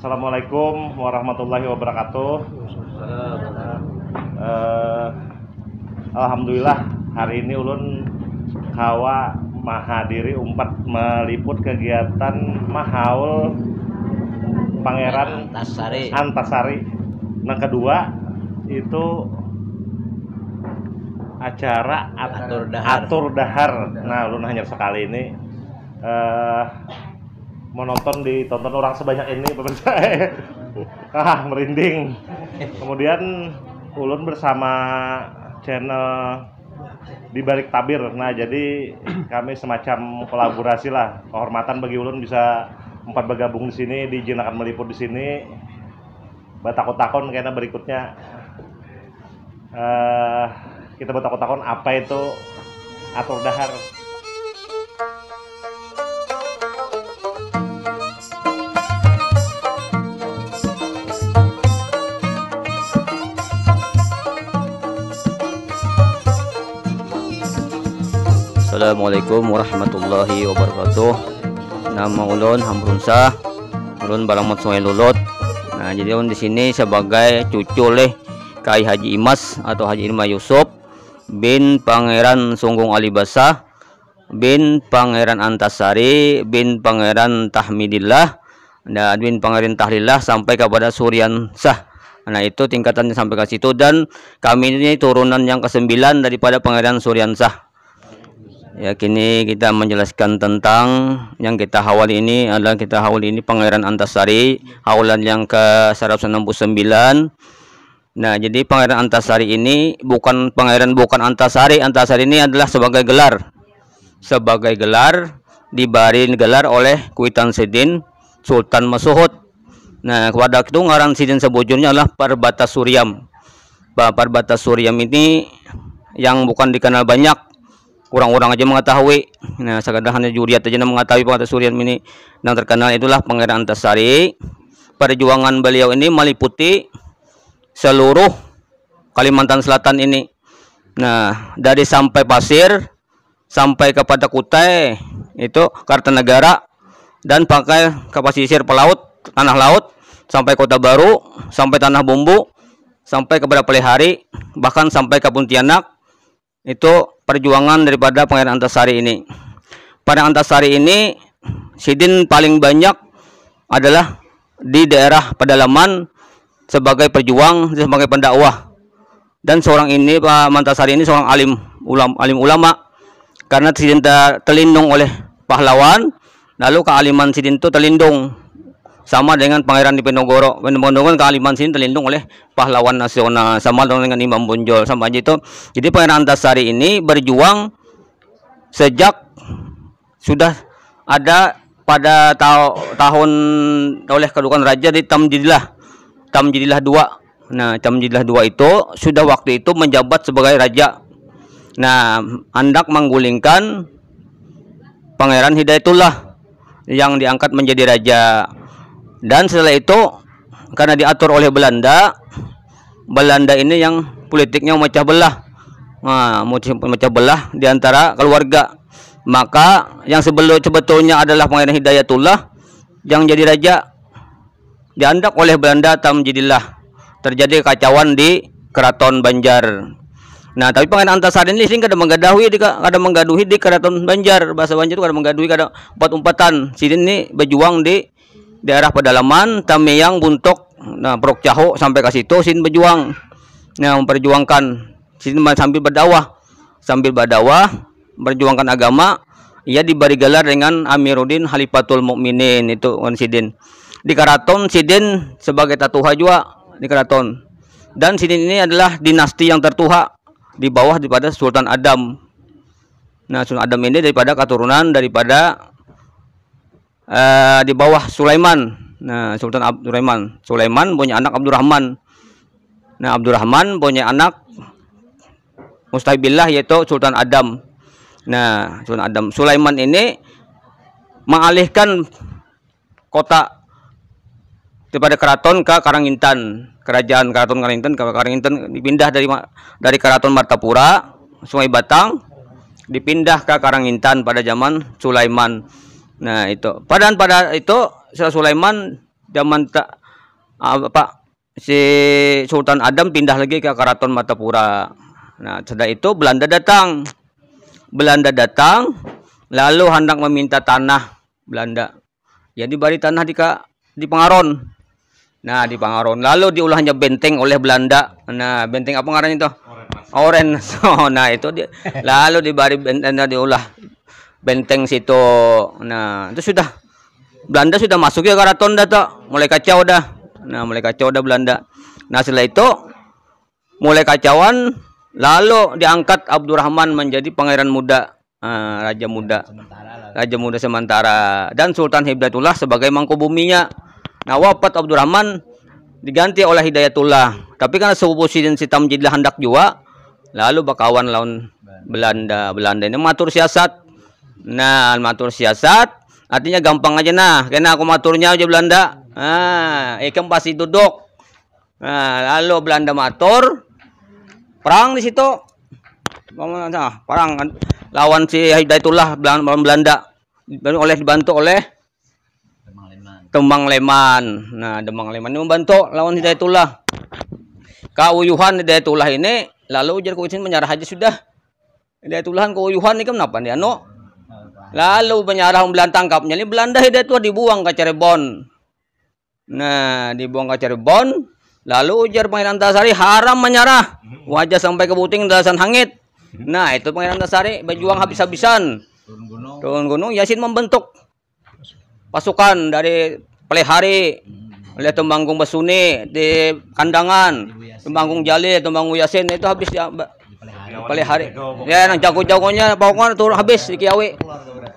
Assalamualaikum warahmatullahi wabarakatuh. Uh, Alhamdulillah hari ini ulun kawa Mahadiri umpat meliput kegiatan Mahaul Pangeran Antasari. Antasari. Nah kedua itu acara atur dahar. Atur dahar. Nah ulun hanya sekali ini. Uh, monoton ditonton orang sebanyak ini pemirsa ah merinding kemudian ulun bersama channel di balik tabir nah jadi kami semacam kolaborasi lah kehormatan bagi ulun bisa empat bergabung di sini diizinkan meliput di sini batakot-takon karena berikutnya uh, kita batakot-takon apa itu atur dahar Assalamualaikum warahmatullahi wabarakatuh nama ulun Sah. ulun balamut sungai Lulut. nah jadi ulun di sini sebagai cucu leh Kai Haji Imas atau Haji Irma Yusuf bin Pangeran Sunggung Ali Basah bin Pangeran Antasari bin Pangeran Tahmidillah dan bin Pangeran Tahlilah sampai kepada Suryan Sah Nah itu tingkatannya sampai ke situ dan kami ini turunan yang kesembilan daripada Pangeran Suryansah. Ya, kini kita menjelaskan tentang yang kita hawal ini adalah kita hawal ini Pangeran Antasari, hawalan yang ke-169. Nah, jadi Pangeran Antasari ini bukan pangeran bukan Antasari. Antasari ini adalah sebagai gelar. Sebagai gelar dibarin gelar oleh Kuitan Sidin Sultan Masuhud. Nah, kepada itu ngaran Sidin sebujurnya adalah Parbata Suryam. Parbata Suryam ini yang bukan dikenal banyak kurang orang aja mengetahui. Nah, sekadar hanya Juriat aja mengetahui pengatas surian ini yang terkenal itulah Pangeran Antasari. Perjuangan beliau ini meliputi seluruh Kalimantan Selatan ini. Nah, dari sampai Pasir sampai kepada Kutai itu Kartanegara dan pakai kapasisir pelaut, tanah laut sampai Kota Baru, sampai Tanah Bumbu, sampai kepada Pelihari, bahkan sampai ke Pontianak. Itu perjuangan daripada Pangeran Antasari ini. Pada Antasari ini sidin paling banyak adalah di daerah pedalaman sebagai perjuang sebagai pendakwah dan seorang ini Pak Mantasari ini seorang alim ulam alim ulama karena sidin terlindung oleh pahlawan lalu kealiman sidin itu terlindung sama dengan Pangeran Diponegoro. Diponegoro kaliman sini terlindung oleh pahlawan nasional sama dengan Imam Bonjol sama aja itu. Jadi Pangeran Antasari ini berjuang sejak sudah ada pada ta tahun oleh kedudukan raja di Tamjidilah. Tamjidilah dua, Nah, Tamjidilah dua itu sudah waktu itu menjabat sebagai raja. Nah, hendak menggulingkan Pangeran Hidayatullah yang diangkat menjadi raja dan setelah itu karena diatur oleh Belanda Belanda ini yang politiknya memecah belah nah, memecah belah di keluarga maka yang sebelum sebetulnya adalah Pangeran Hidayatullah yang jadi raja diandak oleh Belanda tak menjadilah terjadi kacauan di Keraton Banjar Nah, tapi pengen Antasari ini sering kada menggaduhi di kada menggaduhi di Keraton Banjar. Bahasa Banjar itu kada menggaduhi kada empat umpatan. Sini ini berjuang di daerah pedalaman Tamiang Buntok nah Brok Caho sampai ke situ sin berjuang nah memperjuangkan sin sambil berdakwah sambil berdakwah berjuangkan agama ia diberi gelar dengan Amiruddin Halifatul Mukminin itu Sidin di keraton Sidin sebagai tatuha juga di keraton dan Sidin ini adalah dinasti yang tertua di bawah daripada Sultan Adam nah Sultan Adam ini daripada keturunan daripada eh, di bawah Sulaiman. Nah, Sultan Abdurrahman, Sulaiman. punya anak Abdurrahman. Nah, Abdurrahman punya anak Mustahibillah yaitu Sultan Adam. Nah, Sultan Adam Sulaiman ini mengalihkan kota daripada keraton ke Karangintan. Kerajaan Keraton Karangintan ke Karangintan dipindah dari dari Keraton Martapura, Sungai Batang dipindah ke Karangintan pada zaman Sulaiman. Nah, itu. Padahal pada itu Sulaiman zaman tak apa si Sultan Adam pindah lagi ke Keraton Matapura. Nah, setelah itu Belanda datang. Belanda datang lalu hendak meminta tanah Belanda. Jadi ya, bari tanah di di Pengaron. Nah, di Pangaron. Lalu diulahnya benteng oleh Belanda. Nah, benteng apa ngaranya itu? Oren. Oh, nah, itu dia. Lalu dibari benteng eh, nah, diulah benteng situ nah itu sudah Belanda sudah masuk ya ke Ratonda tuh mulai kacau dah nah mulai kacau dah Belanda nah setelah itu mulai kacauan lalu diangkat Abdurrahman menjadi pangeran muda ah, raja muda raja muda sementara dan Sultan Hidayatullah sebagai mangkubuminya nah wafat Abdurrahman diganti oleh Hidayatullah tapi karena sepupu Sidin Sitam jadilah hendak jua lalu bakawan lawan Belanda Belanda ini matur siasat Nah, matur siasat artinya gampang aja nah, karena aku maturnya aja Belanda. Nah, ikan pasti duduk. Nah, lalu Belanda matur perang di situ. Nah, perang kan lawan si Hidayatullah Belanda oleh dibantu oleh Demang Leman. Nah, Demang Leman ini membantu lawan Hidayatullah. Kauyuhan Hidayatullah ini lalu ujar ku izin menyerah aja sudah. kau kauyuhan ini kenapa dia anu? no? Lalu penyarah Belanda tangkapnya. Ini Belanda dia tua dibuang ke Cirebon. Nah, dibuang ke Cirebon. Lalu ujar Pangeran Tasari haram menyerah. Wajah sampai ke puting dasan hangit. Nah, itu Pangeran Tasari berjuang habis-habisan. Turun gunung. gunung. Yasin membentuk pasukan dari Pelihari oleh Tembanggung Basuni di Kandangan, Tembanggung Jali, Tembanggung Yasin itu habis ya Pelihari. Ya, yang jago-jagonya pokoknya turun habis di Kiawi.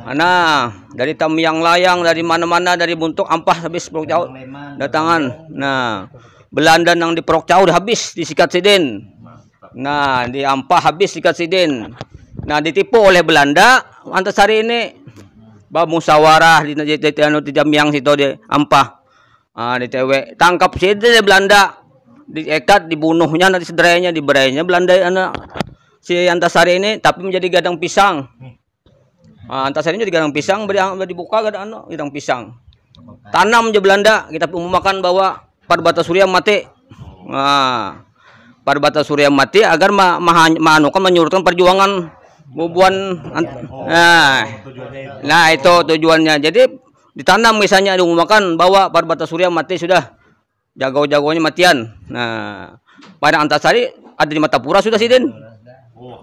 Ana dari Tamyang Layang dari mana-mana dari Buntuk Ampah habis Perok Jauh datangan. Nah, Belanda yang di Perok Jauh habis disikat Sidin. Nah, di Ampah habis sikat Sidin. Nah, ditipu oleh Belanda Antasari ini ba musyawarah di di, di, jam yang situ di Ampah. Ah, di TW tangkap Sidin di Belanda diikat dibunuhnya nanti sederainya diberainya Belanda anak si Antasari ini tapi menjadi gadang pisang. Hmm. Ah, antasarinya juga garang pisang beri dibuka gak ada anu garang pisang. Tanam je Belanda kita umumkan bahwa parbata surya mati. Nah, parbata surya mati agar ma ma kan menyuruhkan perjuangan bubuan nah, nah itu tujuannya. Jadi ditanam misalnya diumumkan bahwa parbata surya mati sudah jago-jagonya matian. Nah, pada antasari ada di Matapura sudah sih, Din.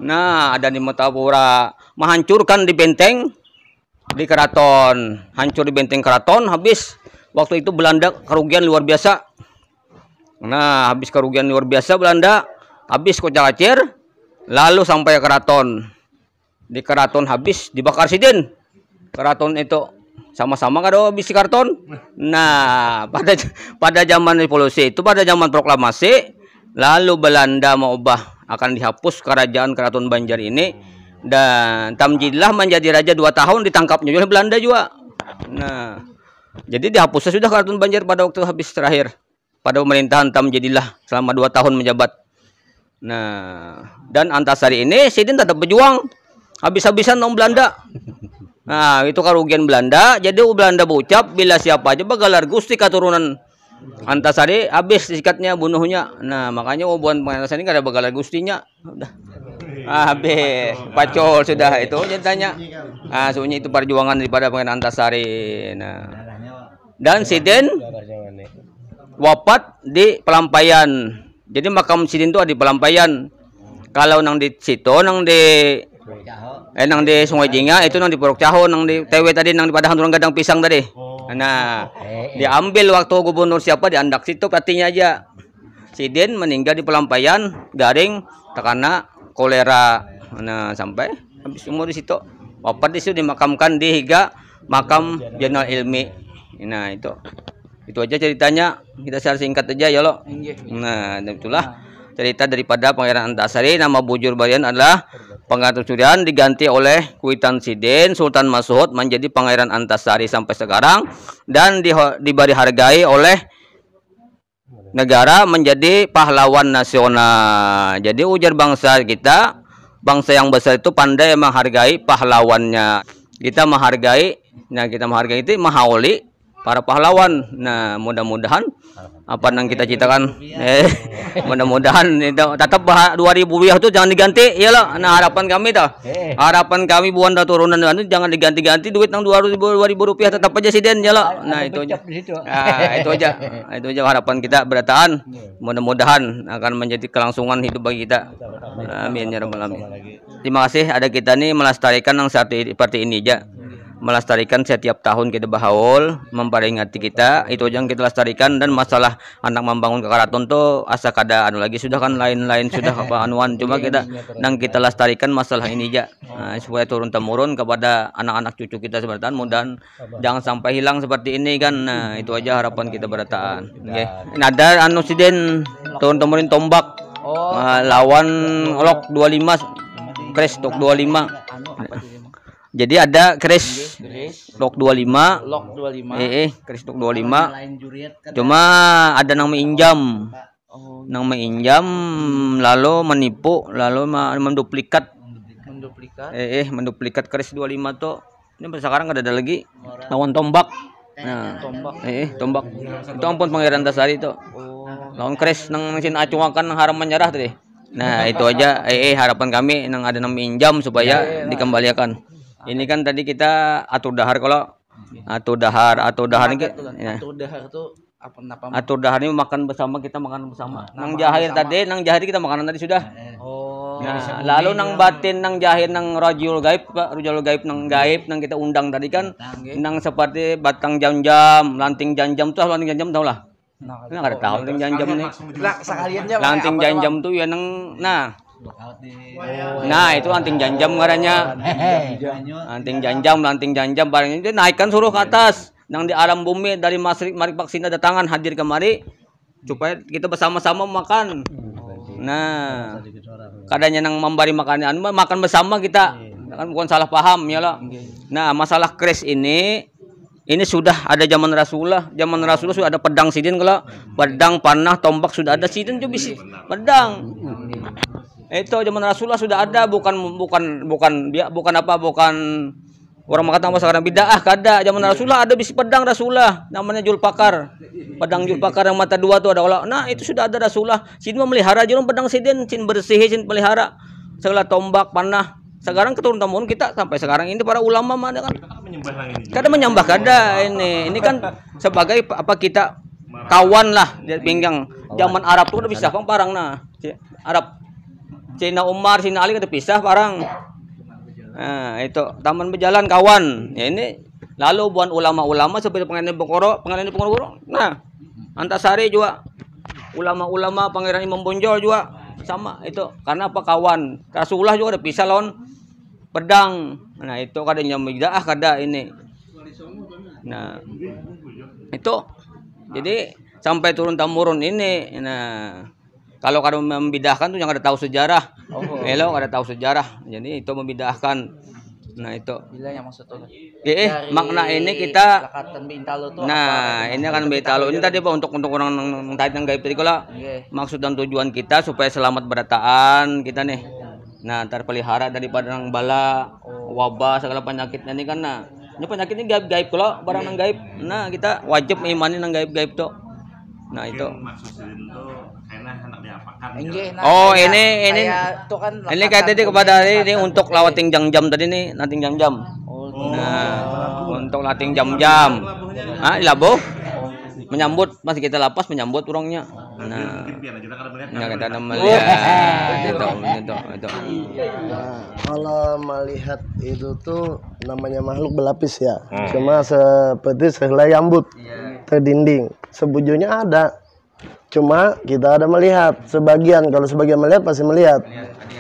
Nah, ada di Metapura menghancurkan di benteng di keraton, hancur di benteng keraton habis waktu itu Belanda kerugian luar biasa. Nah, habis kerugian luar biasa Belanda, habis kocak kacir, lalu sampai keraton. Di keraton habis dibakar sidin. Keraton itu sama-sama kado bisi karton. Nah, pada pada zaman revolusi itu pada zaman proklamasi lalu Belanda mau ubah akan dihapus kerajaan keraton Banjar ini dan Tamjidlah menjadi raja dua tahun ditangkapnya oleh Belanda juga nah jadi dihapusnya sudah keraton Banjar pada waktu habis terakhir pada pemerintahan Tamjidlah selama dua tahun menjabat nah dan Antasari ini Sidin tetap berjuang habis-habisan om Belanda nah itu kerugian Belanda jadi Belanda bocap bila siapa aja bagalar gusti keturunan Antasari habis sikatnya bunuhnya. Nah, makanya obohan pengantasan ini gak ada bakalan gustinya. Udah. Ah, habis pacol sudah itu ceritanya Ah, sunyi itu perjuangan daripada pengen Antasari. Nah. Dan Sidin wafat di pelampayan, Jadi makam Sidin itu ada di pelampayan, Kalau nang di situ nang di eh nang di Sungai Jinga itu nang di Puruk Caho nang di TW tadi nang di Padahan Turang Gadang Pisang tadi. Nah, eh, eh. diambil waktu gubernur siapa diandak situ katanya aja. Sidin meninggal di pelampayan garing terkena kolera. Nah, sampai habis umur di situ. Bapak di situ dimakamkan di Higa makam Jenderal Ilmi. Nah, itu. Itu aja ceritanya. Kita share singkat aja ya, lo. Iya, iya. Nah, itulah cerita daripada Pangeran Antasari nama bujur Bayan adalah pengatur curian diganti oleh kwitansi Den Sultan Masud menjadi Pangeran Antasari sampai sekarang dan di, diberi hargai oleh negara menjadi pahlawan nasional. Jadi ujar bangsa kita, bangsa yang besar itu pandai menghargai pahlawannya. Kita menghargai, nah kita menghargai itu mahauli para pahlawan. Nah, mudah-mudahan apa yang kita citakan eh mudah-mudahan tetap bah, 2000 rupiah itu jangan diganti ya lah, nah harapan kami tah eh. harapan kami buan da turunan itu jangan diganti-ganti duit yang 2000 2000 rupiah tetap aja ya lah, nah itu aja nah, itu aja itu aja harapan kita berataan iya. mudah-mudahan akan menjadi kelangsungan hidup bagi kita amin ya rabbal alamin terima kasih ada kita nih melestarikan yang satu seperti ini aja iya melestarikan setiap tahun kita bahaul memperingati kita itu aja yang kita lestarikan dan masalah anak membangun kekaraton tuh asa kada anu lagi sudah kan lain-lain sudah apa anuan cuma iya, kita nang iya, kita lestarikan masalah ini aja nah, supaya turun temurun kepada anak-anak cucu kita sebentar mudah jangan sampai hilang seperti ini kan nah itu aja harapan kita berataan iya, oke okay. nah, ada anu siden turun temurun tombak lawan olok 25 kres tok 25 jadi ada Chris, Lock 25. Lock 25. Eh, eh Crash Lock 25. Cuma ada nama injam. nang oh. nama injam lalu menipu, lalu menduplikat. Menduplikat. Eh, eh menduplikat Crash 25 tuh. Ini sekarang ada, ada lagi lawan tombak. Eh, eh, nah, tombak. Eh, eh, tombak. Itu ampun Pangeran Dasari itu. Oh. Lawan Chris nang mesin acungakan haram menyerah tadi. Nah, itu aja eh, eh harapan kami nang ada nama injam supaya ya, ya, ya. dikembalikan. Ini kan tadi kita atur dahar kalau atur dahar atau dahar ini kan, ya. atur dahar tuh apa apa. atur dahar ini makan bersama kita makan bersama nah, nang jahil tadi nang jahil kita makanan tadi sudah nah, eh. oh nah, lalu nang ya. batin nang jahil nang rajul gaib pak rajul gaib nang gaib nang kita undang tadi kan nang seperti batang jam jam lanting jam jam tuh lanting jam jam tau lah Nah, nggak ada tahu lanting jam jam nih. Lah sekaliannya lanting jam jam tuh ya nang nah Nah itu anting janjam karanya Anting janjam, anting janjam barangnya itu naikkan suruh ke atas Yang di alam bumi dari masrik marik ada datangan hadir kemari Supaya kita bersama-sama makan Nah Kadanya nang membari makanan anu makan bersama kita kan bukan salah paham ya lah. Nah masalah kris ini ini sudah ada zaman Rasulullah zaman Rasulullah sudah ada pedang sidin kalau pedang panah tombak sudah ada sidin juga bisa pedang itu zaman Rasulullah sudah ada bukan bukan bukan dia bukan apa bukan orang mengatakan apa sekarang bid'ah kada zaman iya. Rasulullah ada bisi pedang Rasulullah namanya pakar, Pedang pakar yang mata dua tuh ada olah. Nah, itu sudah ada Rasulullah. Sin memelihara jeung pedang sidin, sin bersih, sin pelihara. Segala tombak, panah, sekarang keturun temurun kita sampai sekarang ini para ulama mana kan kada menyembah kada ini ini kan sebagai apa kita kawan lah dia pinggang zaman Arab tuh udah bisa pang parang nah Arab Cina Umar, Cina Ali udah pisah barang. Nah, itu taman berjalan kawan. Ya ini lalu buan ulama-ulama seperti pengennya Bengkoro, pengennya Bengkoro. Nah, Antasari juga ulama-ulama Pangeran Imam Bonjol juga sama itu. Karena apa kawan? Rasulullah juga ada pisah lawan pedang. Nah, itu kadang bid'ah, ah, kada ini. Nah, itu jadi sampai turun tamurun ini. Nah, kalau kalau membidahkan tuh yang ada tahu sejarah. Oh. Elo ada tahu sejarah. Jadi itu membidahkan, Nah itu. Bila yang maksud Eh, eh makna ini kita. Bintalo tuh nah apa? ini kan bintalo ini tadi pak untuk untuk orang yang tadi yang gaib tadi kalau okay. Iya. maksud dan tujuan kita supaya selamat berataan kita nih. Nah terpelihara daripada yang bala oh. wabah segala penyakitnya ini kan nah. Ini penyakitnya gaib-gaib kalau barang yang iya. gaib. Nah kita wajib imani yang gaib-gaib tuh. Nah itu. Maksudnya itu oh ini ini ini kayak kan tadi kepada ini, ini untuk lawatin jam jam tadi nih nanti jam jam oh, oh, nah oh, untuk lating jam jam ah labuh menyambut masih kita lapas menyambut orangnya nah, nah. kita melihat itu kalau melihat itu tuh namanya makhluk berlapis ya hmm. cuma seperti sehelai rambut terdinding iya. sebujurnya ada Cuma kita ada melihat sebagian. Kalau sebagian melihat pasti melihat.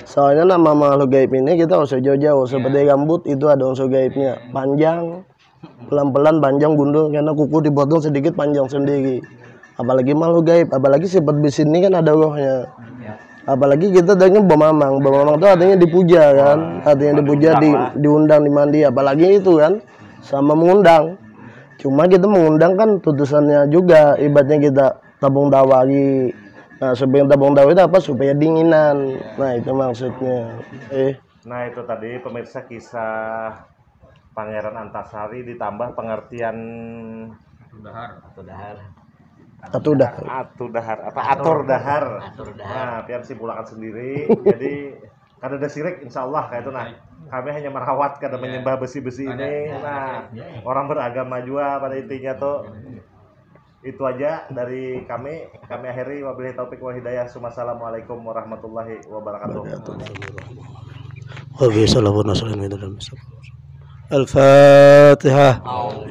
Soalnya nama makhluk gaib ini kita usah jauh-jauh. Iya. Seperti rambut itu ada unsur gaibnya. Iya. Panjang, pelan-pelan panjang gundul karena kuku dibotong sedikit panjang sendiri. Apalagi makhluk gaib, apalagi sifat bis ini kan ada rohnya. Iya. Apalagi kita dengan bomamang. Bomamang itu artinya dipuja kan, oh, artinya dipuja di, diundang dimandi. Apalagi itu kan sama mengundang. Cuma kita mengundang kan tutusannya juga ibatnya kita tabung dawari nah supaya tabung dawari itu apa supaya dinginan nah itu maksudnya eh nah itu tadi pemirsa kisah Pangeran Antasari ditambah pengertian Atu Dahar. atau Dahar. atau Dahar. Atu Apa Atur Dahar. Atur Dahar. Nah, biar simpulakan sendiri. Jadi karena ada sirik insya Allah kayak itu nah. Kami hanya merawat karena iya. menyembah besi-besi ini. Iya. Nah, orang beragama juga pada intinya tuh itu aja dari kami. Kami akhiri wabillahi taufik wal hidayah. Assalamualaikum warahmatullahi wabarakatuh. Al-Fatihah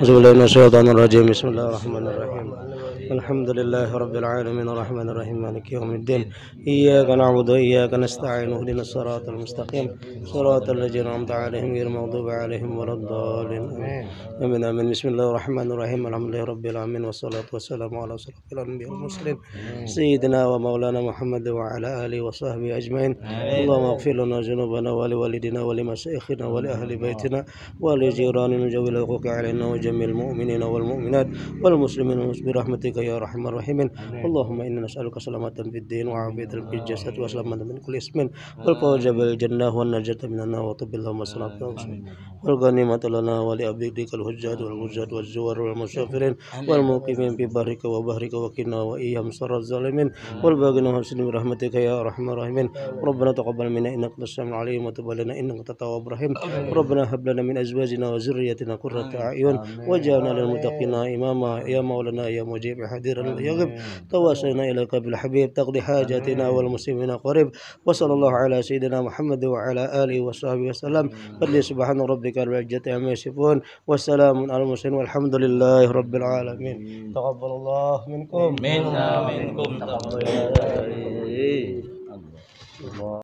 Bismillahirrahmanirrahim الحمد لله رب العالمين الرحمن الرحيم مالك يوم الدين إياك نعبد وإياك نستعين اهدنا الصراط المستقيم صراط الذين أنعمت عليهم غير المغضوب عليهم ولا الضالين آمين آمين بسم الله الرحمن الرحيم الحمد لله رب العالمين والصلاة والسلام على أشرف الأنبياء والمرسلين سيدنا ومولانا محمد وعلى آله وصحبه أجمعين اللهم اغفر لنا ذنوبنا ولوالدنا ولمشايخنا ولأهل بيتنا ولجيراننا وجوي الحقوق علينا وجميع المؤمنين والمؤمنات والمسلمين برحمتك برحمتك يا رحمن الرحيم اللهم إنا نسألك سلامة في الدين وعافية في الجسد وسلامة من كل اسم والفوز بالجنة والنجاة من النار وطب اللهم صل على والغنيمة لنا ولأبيك الحجاج والغزاة والزوار والمسافرين والموقفين في بحرك وبحرك وكنا وإياهم شر الظالمين والباقين وحسن برحمتك يا رحمن الرحيم ربنا تقبل منا إنك السميع العليم وتب لنا إنك التواب الرحيم ربنا هب لنا من أزواجنا وذريتنا قرة أعين وجعلنا للمتقين إماما يا مولانا يا مجيب بحذر يغب تواصلنا قبل حبيب تقضي حاجاتنا والمسلمين قريب وصلى الله على سيدنا محمد وعلى آله وصحبه وسلم فلي سبحان ربك رب العزة عما يصفون والسلام على المسلمين والحمد لله رب العالمين تقبل الله منكم منا منكم تقبل الله